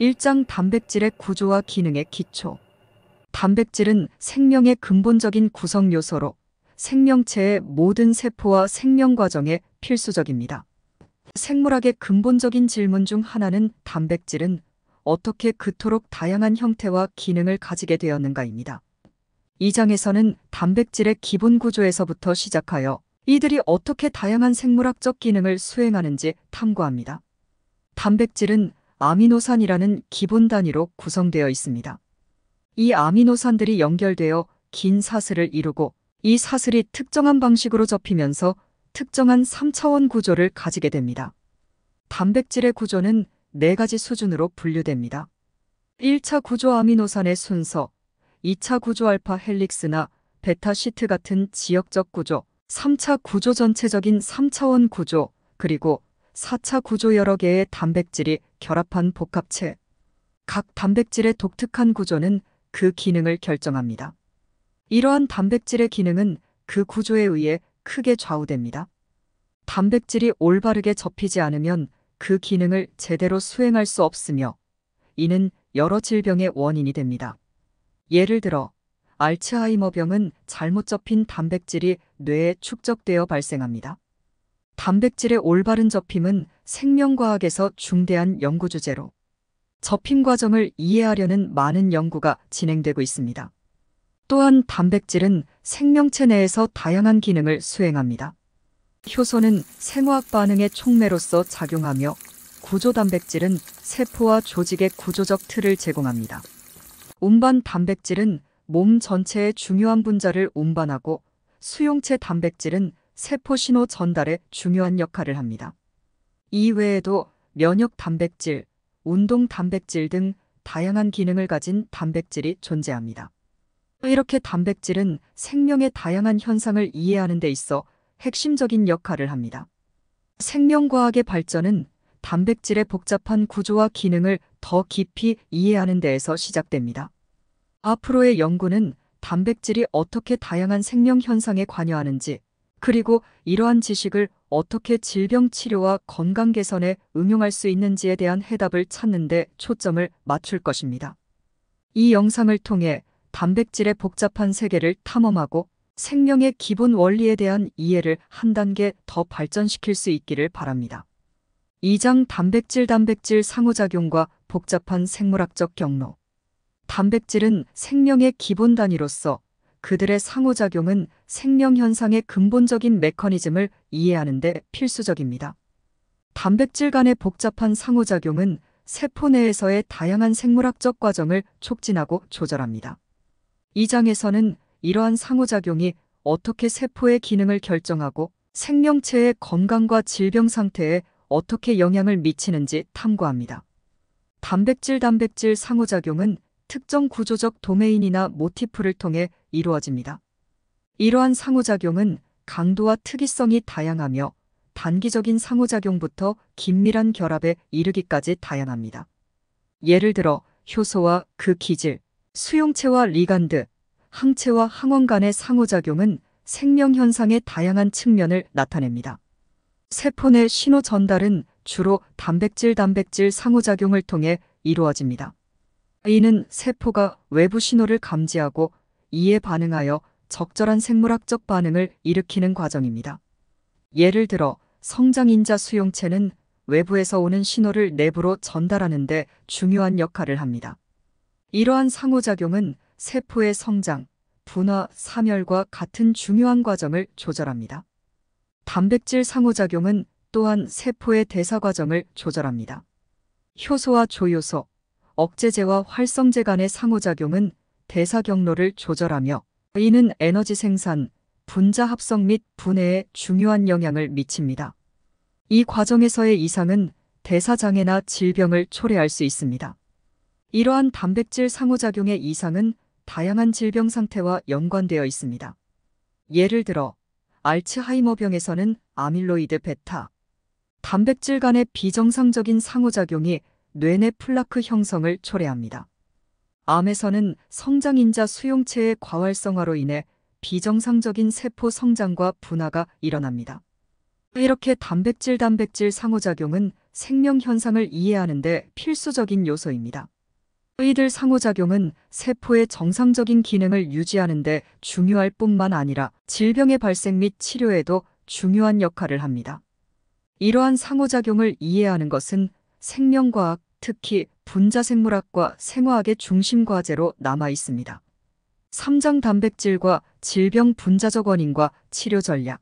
1장 단백질의 구조와 기능의 기초. 단백질은 생명의 근본적인 구성 요소로 생명체의 모든 세포와 생명 과정에 필수적입니다. 생물학의 근본적인 질문 중 하나는 단백질은 어떻게 그토록 다양한 형태와 기능을 가지게 되었는가입니다. 이 장에서는 단백질의 기본 구조에서부터 시작하여 이들이 어떻게 다양한 생물학적 기능을 수행하는지 탐구합니다. 단백질은 아미노산이라는 기본 단위로 구성되어 있습니다. 이 아미노산들이 연결되어 긴 사슬을 이루고 이 사슬이 특정한 방식으로 접히면서 특정한 3차원 구조를 가지게 됩니다. 단백질의 구조는 네 가지 수준으로 분류됩니다. 1차 구조 아미노산의 순서, 2차 구조 알파 헬릭스나 베타 시트 같은 지역적 구조, 3차 구조 전체적인 3차원 구조, 그리고 4차 구조 여러 개의 단백질이 결합한 복합체. 각 단백질의 독특한 구조는 그 기능을 결정합니다. 이러한 단백질의 기능은 그 구조에 의해 크게 좌우됩니다. 단백질이 올바르게 접히지 않으면 그 기능을 제대로 수행할 수 없으며 이는 여러 질병의 원인이 됩니다. 예를 들어 알츠하이머병은 잘못 접힌 단백질이 뇌에 축적되어 발생합니다. 단백질의 올바른 접힘은 생명과학에서 중대한 연구 주제로 접힘 과정을 이해하려는 많은 연구가 진행되고 있습니다. 또한 단백질은 생명체 내에서 다양한 기능을 수행합니다. 효소는 생화학 반응의 촉매로서 작용하며 구조 단백질은 세포와 조직의 구조적 틀을 제공합니다. 운반 단백질은 몸 전체의 중요한 분자를 운반하고 수용체 단백질은 세포 신호 전달에 중요한 역할을 합니다. 이외에도 면역 단백질, 운동 단백질 등 다양한 기능을 가진 단백질이 존재합니다. 이렇게 단백질은 생명의 다양한 현상을 이해하는 데 있어 핵심적인 역할을 합니다. 생명과학의 발전은 단백질의 복잡한 구조와 기능을 더 깊이 이해하는 데에서 시작됩니다. 앞으로의 연구는 단백질이 어떻게 다양한 생명 현상에 관여하는지, 그리고 이러한 지식을 어떻게 질병 치료와 건강 개선에 응용할 수 있는지에 대한 해답을 찾는 데 초점을 맞출 것입니다. 이 영상을 통해 단백질의 복잡한 세계를 탐험하고 생명의 기본 원리에 대한 이해를 한 단계 더 발전시킬 수 있기를 바랍니다. 2장 단백질 단백질 상호작용과 복잡한 생물학적 경로 단백질은 생명의 기본 단위로서 그들의 상호작용은 생명현상의 근본적인 메커니즘을 이해하는 데 필수적입니다. 단백질 간의 복잡한 상호작용은 세포 내에서의 다양한 생물학적 과정을 촉진하고 조절합니다. 이 장에서는 이러한 상호작용이 어떻게 세포의 기능을 결정하고 생명체의 건강과 질병 상태에 어떻게 영향을 미치는지 탐구합니다. 단백질 단백질 상호작용은 특정 구조적 도메인이나 모티프를 통해 이루어집니다. 이러한 상호작용은 강도와 특이성이 다양하며 단기적인 상호작용부터 긴밀한 결합에 이르기까지 다양합니다. 예를 들어 효소와 그 기질, 수용체와 리간드, 항체와 항원 간의 상호작용은 생명현상의 다양한 측면을 나타냅니다. 세포 내 신호 전달은 주로 단백질 단백질 상호작용을 통해 이루어집니다. 이는 세포가 외부 신호를 감지하고 이에 반응하여 적절한 생물학적 반응을 일으키는 과정입니다. 예를 들어 성장인자 수용체는 외부에서 오는 신호를 내부로 전달하는 데 중요한 역할을 합니다. 이러한 상호작용은 세포의 성장, 분화, 사멸과 같은 중요한 과정을 조절합니다. 단백질 상호작용은 또한 세포의 대사 과정을 조절합니다. 효소와 조효소, 억제제와 활성제 간의 상호작용은 대사 경로를 조절하며 이는 에너지 생산, 분자 합성 및 분해에 중요한 영향을 미칩니다. 이 과정에서의 이상은 대사장애나 질병을 초래할 수 있습니다. 이러한 단백질 상호작용의 이상은 다양한 질병 상태와 연관되어 있습니다. 예를 들어 알츠하이머병에서는 아밀로이드 베타, 단백질 간의 비정상적인 상호작용이 뇌내 플라크 형성을 초래합니다. 암에서는 성장인자 수용체의 과활성화로 인해 비정상적인 세포 성장과 분화가 일어납니다. 이렇게 단백질 단백질 상호작용은 생명 현상을 이해하는 데 필수적인 요소입니다. 이들 상호작용은 세포의 정상적인 기능을 유지하는 데 중요할 뿐만 아니라 질병의 발생 및 치료에도 중요한 역할을 합니다. 이러한 상호작용을 이해하는 것은 생명과학, 특히 분자생물학과 생화학의 중심 과제로 남아 있습니다. 삼장 단백질과 질병 분자적 원인과 치료 전략.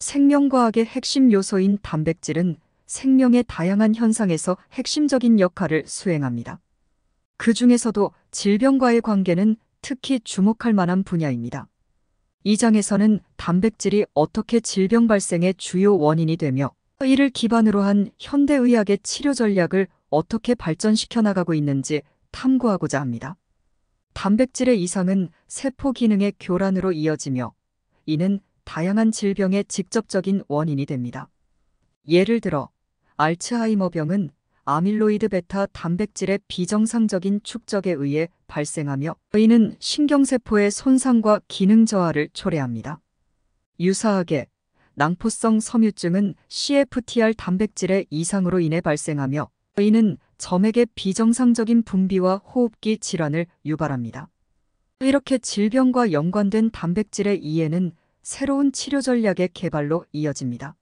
생명과학의 핵심 요소인 단백질은 생명의 다양한 현상에서 핵심적인 역할을 수행합니다. 그 중에서도 질병과의 관계는 특히 주목할 만한 분야입니다. 이장에서는 단백질이 어떻게 질병 발생의 주요 원인이 되며 이를 기반으로 한 현대의학의 치료 전략을 어떻게 발전시켜 나가고 있는지 탐구하고자 합니다. 단백질의 이상은 세포 기능의 교란으로 이어지며 이는 다양한 질병의 직접적인 원인이 됩니다. 예를 들어 알츠하이머병은 아밀로이드 베타 단백질의 비정상적인 축적에 의해 발생하며 이는 신경세포의 손상과 기능 저하를 초래합니다. 유사하게 낭포성 섬유증은 CFTR 단백질의 이상으로 인해 발생하며 이는 점액의 비정상적인 분비와 호흡기 질환을 유발합니다. 이렇게 질병과 연관된 단백질의 이해는 새로운 치료 전략의 개발로 이어집니다.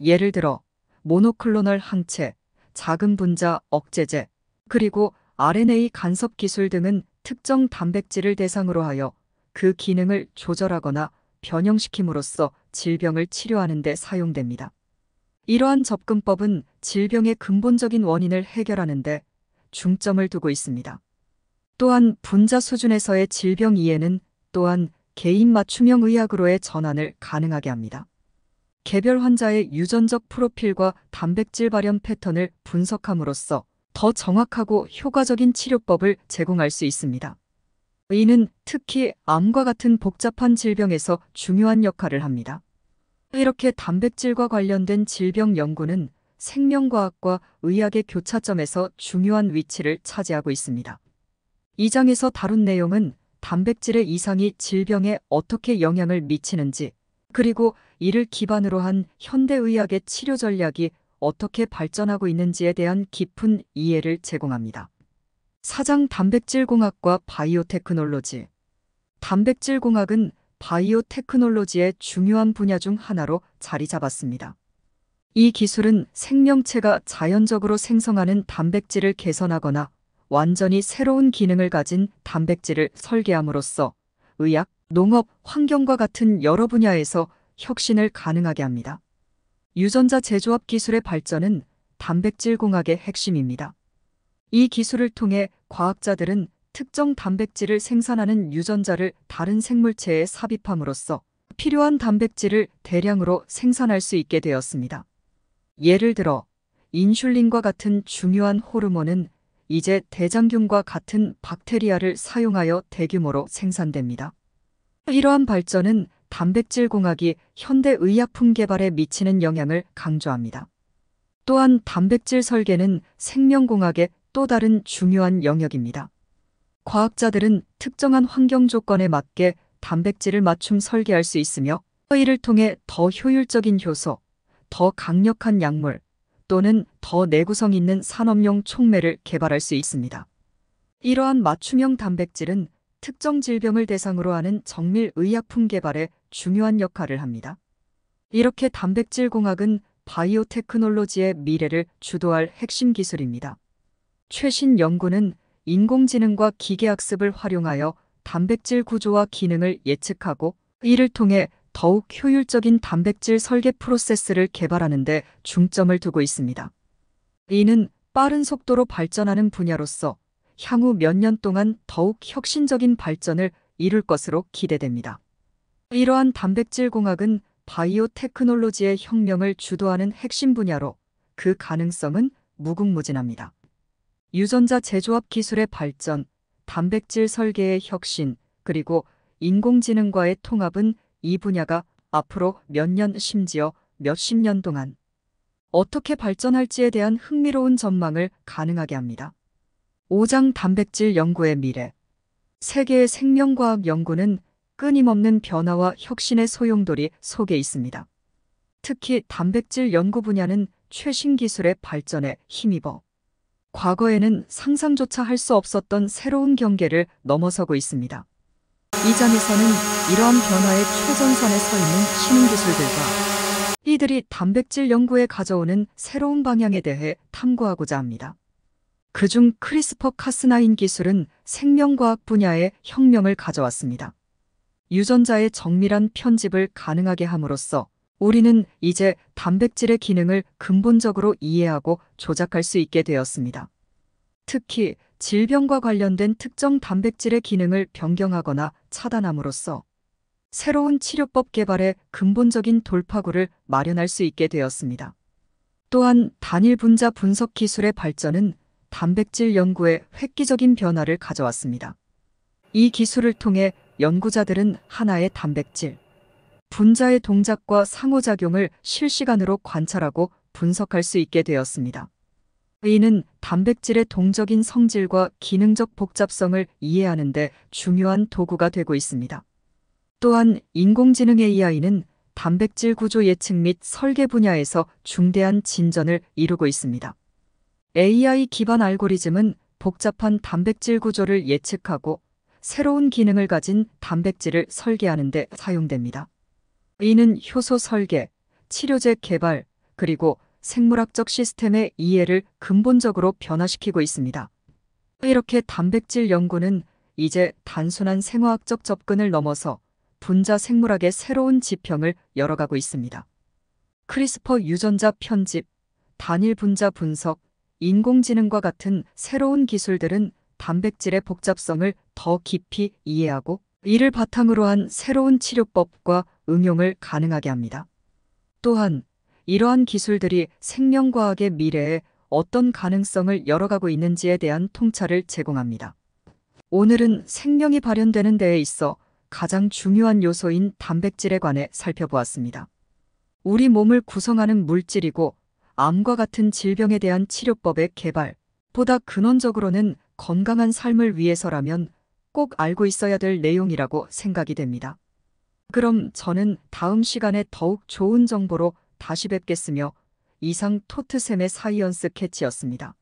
예를 들어 모노클로널 항체, 작은 분자 억제제, 그리고 RNA 간섭 기술 등은 특정 단백질을 대상으로 하여 그 기능을 조절하거나 변형시킴으로써 질병을 치료하는 데 사용됩니다. 이러한 접근법은 질병의 근본적인 원인을 해결하는 데 중점을 두고 있습니다. 또한 분자 수준에서의 질병 이해는 또한 개인 맞춤형 의학으로의 전환을 가능하게 합니다. 개별 환자의 유전적 프로필과 단백질 발현 패턴을 분석함으로써 더 정확하고 효과적인 치료법을 제공할 수 있습니다. 의는 특히 암과 같은 복잡한 질병에서 중요한 역할을 합니다. 이렇게 단백질과 관련된 질병 연구는 생명과학과 의학의 교차점에서 중요한 위치를 차지하고 있습니다. 이 장에서 다룬 내용은 단백질의 이상이 질병에 어떻게 영향을 미치는지, 그리고 이를 기반으로 한 현대의학의 치료 전략이 어떻게 발전하고 있는지에 대한 깊은 이해를 제공합니다. 사장 단백질공학과 바이오테크놀로지. 단백질공학은 바이오테크놀로지의 중요한 분야 중 하나로 자리 잡았습니다. 이 기술은 생명체가 자연적으로 생성하는 단백질을 개선하거나 완전히 새로운 기능을 가진 단백질을 설계함으로써 의약 농업, 환경과 같은 여러 분야에서 혁신을 가능하게 합니다. 유전자 제조업 기술의 발전은 단백질 공학의 핵심입니다. 이 기술을 통해 과학자들은 특정 단백질을 생산하는 유전자를 다른 생물체에 삽입함으로써 필요한 단백질을 대량으로 생산할 수 있게 되었습니다. 예를 들어 인슐린과 같은 중요한 호르몬은 이제 대장균과 같은 박테리아를 사용하여 대규모로 생산됩니다. 이러한 발전은 단백질 공학이 현대 의약품 개발에 미치는 영향을 강조합니다. 또한 단백질 설계는 생명공학의 또 다른 중요한 영역입니다. 과학자들은 특정한 환경 조건에 맞게 단백질을 맞춤 설계할 수 있으며 이를 통해 더 효율적인 효소, 더 강력한 약물 또는 더 내구성 있는 산업용 촉매를 개발할 수 있습니다. 이러한 맞춤형 단백질은 특정 질병을 대상으로 하는 정밀 의약품 개발에 중요한 역할을 합니다. 이렇게 단백질 공학은 바이오테크놀로지의 미래를 주도할 핵심 기술입니다. 최신 연구는 인공지능과 기계학습을 활용하여 단백질 구조와 기능을 예측하고 이를 통해 더욱 효율적인 단백질 설계 프로세스를 개발하는 데 중점을 두고 있습니다. 이는 빠른 속도로 발전하는 분야로서 향후 몇 년 동안 더욱 혁신적인 발전을 이룰 것으로 기대됩니다. 이러한 단백질 공학은 바이오 테크놀로지의 혁명을 주도하는 핵심 분야로 그 가능성은 무궁무진합니다. 유전자 제조업 기술의 발전, 단백질 설계의 혁신, 그리고 인공지능과의 통합은 이 분야가 앞으로 몇 년 심지어 몇 십 년 동안 어떻게 발전할지에 대한 흥미로운 전망을 가능하게 합니다. 5장 단백질 연구의 미래 세계의 생명과학 연구는 끊임없는 변화와 혁신의 소용돌이 속에 있습니다. 특히 단백질 연구 분야는 최신 기술의 발전에 힘입어 과거에는 상상조차 할 수 없었던 새로운 경계를 넘어서고 있습니다. 이 점에서는 이러한 변화의 최전선에 서 있는 신흥기술들과 이들이 단백질 연구에 가져오는 새로운 방향에 대해 탐구하고자 합니다. 그중 크리스퍼 카스나인 기술은 생명과학 분야에 혁명을 가져왔습니다. 유전자의 정밀한 편집을 가능하게 함으로써 우리는 이제 단백질의 기능을 근본적으로 이해하고 조작할 수 있게 되었습니다. 특히 질병과 관련된 특정 단백질의 기능을 변경하거나 차단함으로써 새로운 치료법 개발에 근본적인 돌파구를 마련할 수 있게 되었습니다. 또한 단일 분자 분석 기술의 발전은 단백질 연구에 획기적인 변화를 가져왔습니다. 이 기술을 통해 연구자들은 하나의 단백질, 분자의 동작과 상호작용을 실시간으로 관찰하고 분석할 수 있게 되었습니다. 이는 단백질의 동적인 성질과 기능적 복잡성을 이해하는 데 중요한 도구가 되고 있습니다. 또한 인공지능 AI는 단백질 구조 예측 및 설계 분야에서 중대한 진전을 이루고 있습니다. AI 기반 알고리즘은 복잡한 단백질 구조를 예측하고 새로운 기능을 가진 단백질을 설계하는 데 사용됩니다. 이는 효소 설계, 치료제 개발, 그리고 생물학적 시스템의 이해를 근본적으로 변화시키고 있습니다. 이렇게 단백질 연구는 이제 단순한 생화학적 접근을 넘어서 분자 생물학의 새로운 지평을 열어가고 있습니다. 크리스퍼 유전자 편집, 단일 분자 분석, 인공지능과 같은 새로운 기술들은 단백질의 복잡성을 더 깊이 이해하고 이를 바탕으로 한 새로운 치료법과 응용을 가능하게 합니다. 또한 이러한 기술들이 생명과학의 미래에 어떤 가능성을 열어가고 있는지에 대한 통찰을 제공합니다. 오늘은 생명이 발현되는 데에 있어 가장 중요한 요소인 단백질에 관해 살펴보았습니다. 우리 몸을 구성하는 물질이고 암과 같은 질병에 대한 치료법의 개발, 보다 근원적으로는 건강한 삶을 위해서라면 꼭 알고 있어야 될 내용이라고 생각이 됩니다. 그럼 저는 다음 시간에 더욱 좋은 정보로 다시 뵙겠으며 이상 토트샘의 사이언스 캐치였습니다.